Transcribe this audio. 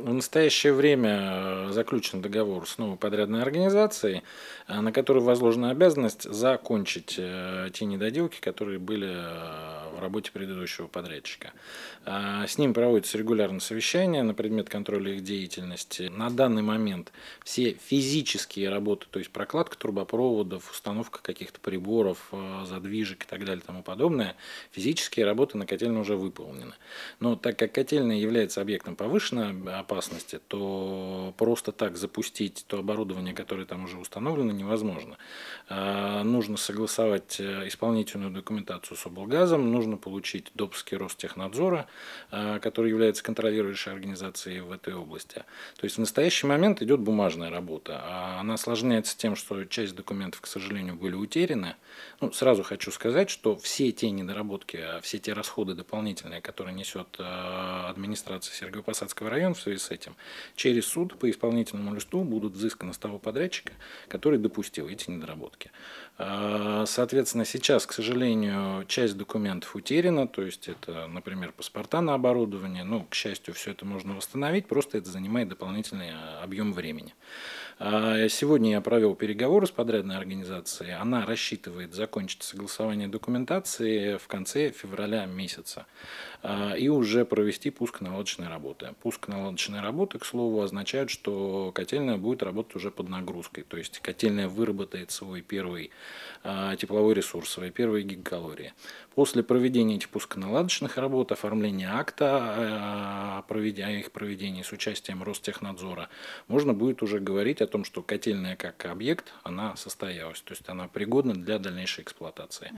В настоящее время э, заключен договор с новой подрядной организацией, э, на которую возложена обязанность закончить э, те недоделки, которые были работе предыдущего подрядчика. А, с ним проводятся регулярно совещания на предмет контроля их деятельности. На данный момент все физические работы, то есть прокладка трубопроводов, установка каких-то приборов, а, задвижек и так далее и тому подобное, физические работы на котельной уже выполнены. Но так как котельная является объектом повышенной опасности, то просто так запустить то оборудование, которое там уже установлено, невозможно. А, нужно согласовать э, исполнительную документацию с облгазом, нужно можно получить допуски Ростехнадзора, э, который является контролирующей организацией в этой области. То есть в настоящий момент идет бумажная работа. А она осложняется тем, что часть документов, к сожалению, были утеряны. Ну, сразу хочу сказать, что все те недоработки, а все те расходы дополнительные, которые несет э, администрация Сергея-Посадского района в связи с этим, через суд по исполнительному листу будут взысканы с того подрядчика, который допустил эти недоработки. Э, соответственно, сейчас, к сожалению, часть документов документов утеряно, то есть это, например, паспорта на оборудование. Ну, к счастью, все это можно восстановить, просто это занимает дополнительный а, объем времени. А, сегодня я провел переговоры с подрядной организацией. Она рассчитывает закончить согласование документации в конце февраля месяца а, и уже провести пуск наладочной работы. Пуск наладочной работы, к слову, означает, что котельная будет работать уже под нагрузкой. То есть котельная выработает свой первый тепловой ресурс, свои первые гигакалории. После проведения проведение этих пусконаладочных работ, оформление акта э, о их проведении с участием Ростехнадзора, можно будет уже говорить о том, что котельная как объект, она состоялась, то есть она пригодна для дальнейшей эксплуатации.